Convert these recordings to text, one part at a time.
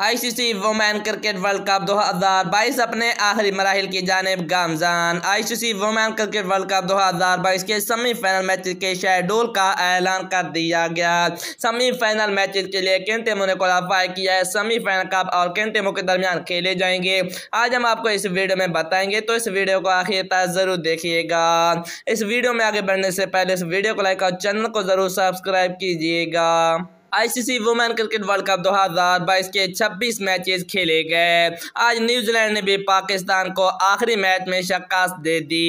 ICC women cricket world cup 2022 अपने आखिरी मराहल की जानब गामजान ICC women cricket world cup 2022 के सेमीफाइनल मैच के शेड्यूल का ऐलान कर दिया गया सेमीफाइनल मैच के लिए किन टीमों ने क्वालिफाई किया है सेमीफाइनल कप और किन टीमों के दरमियान खेले जाएंगे आज हम आपको इस वीडियो में बताएंगे तो इस वीडियो को आखिर तक ज़रूर देखिएगा इस वीडियो में आगे बढ़ने से पहले इस वीडियो को लाइक और चैनल को ज़रूर सब्सक्राइब कीजिएगा ICC women cricket world cup 2022 के 26 मैचेस खेले गए आज न्यूजीलैंड ने भी पाकिस्तान को आखिरी मैच में शिकस्त दे दी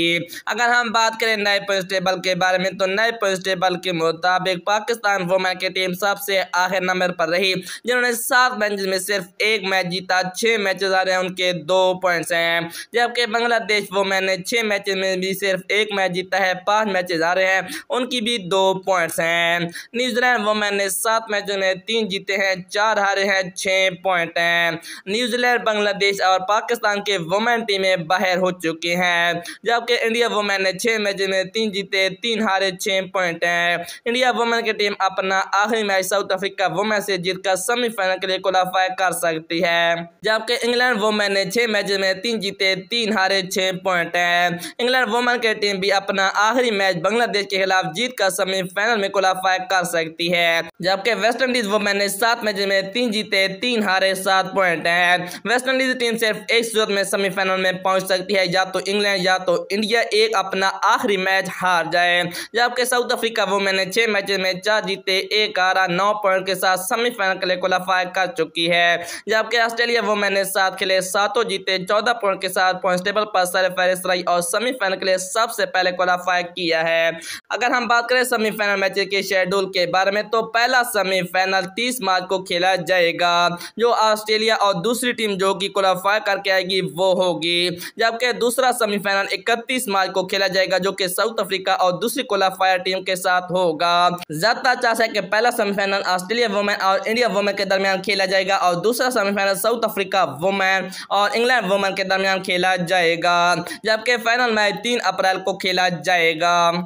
अगर हम बात करें नए पॉइंट टेबल के बारे में तो नए पॉइंट टेबल के मुताबिक पाकिस्तान वुमेन की टीम सबसे आखिर नंबर पर रही जिन्होंने सात मैच में सिर्फ एक मैच जीता छः मैच आ रहे हैं उनके दो पॉइंट्स हैं जबकि बांग्लादेश वुमेन ने छः मैच में भी सिर्फ एक मैच जीता है पाँच मैचेज आ रहे हैं उनकी भी दो पॉइंट्स हैं न्यूजीलैंड वुमेन ने सात मैच उन्हें तीन जीते हैं चार हारे हैं छः पॉइंट हैं न्यूजीलैंड बांग्लादेश और पाकिस्तान के वुमेन टीमें बाहर हो चुकी हैं जबकि इंडिया वुमेन ने छः मैच में तीन जीते तीन हारे छः पॉइंट हैं इंडिया वुमेन की टीम अपना आखिरी मैच साउथ अफ्रीका वुमेन से जीतकर सेमीफाइनल के लिए क्वालिफाई कर सकती है जबकि इंग्लैंड वुमेन ने छः मैच में तीन जीते तीन हारे छः पॉइंट हैं इंग्लैंड वुमेन की टीम भी अपना आखिरी मैच बांग्लादेश के खिलाफ जीत कर सेमीफाइनल में क्वालिफाई कर सकती है जबकि वेस्ट इंडीज वुमेन ने सात मैच में तीन जीते तीन हारे सात पॉइंट वेस्ट वेस्टइंडीज टीम सिर्फ एक सूरत में सेमीफाइनल में पहुंच सकती है या तो इंग्लैंड या तो इंडिया एक अपना आखिरी मैच हार जाए जबकि साउथ अफ्रीका वुमेन ने छह मैच में चार जीते एक हारा नौ पॉइंट के साथ सेमीफाइनल के लिए क्वालिफाई कर चुकी है जबकि ऑस्ट्रेलिया वुमेन ने सात खेले सातों जीते चौदह पॉइंट के साथ पॉइंट टेबल पर सरफहरिस्त रही और सेमीफाइनल के लिए सबसे पहले क्वालिफाई किया है अगर हम बात करें सेमीफाइनल मैच के शेड्यूल के बारे में तो पहला सेमीफाइनल 30 मार्च को खेला जाएगा जो ऑस्ट्रेलिया और दूसरी टीम जो कि क्वालिफाई करके आएगी वो होगी जबकि दूसरा सेमीफाइनल इकतीस मार्च को खेला जाएगा जो कि साउथ अफ्रीका और दूसरी क्वालिफायर टीम के साथ होगा ज्यादा चांस है कि पहला सेमीफाइनल ऑस्ट्रेलिया वुमेन और इंडिया वुमेन के दरमियान खेला जाएगा और दूसरा सेमीफाइनल साउथ अफ्रीका वुमेन और इंग्लैंड वुमेन के दरमियान खेला जाएगा जबकि फाइनल मैच तीन अप्रैल को खेला जाएगा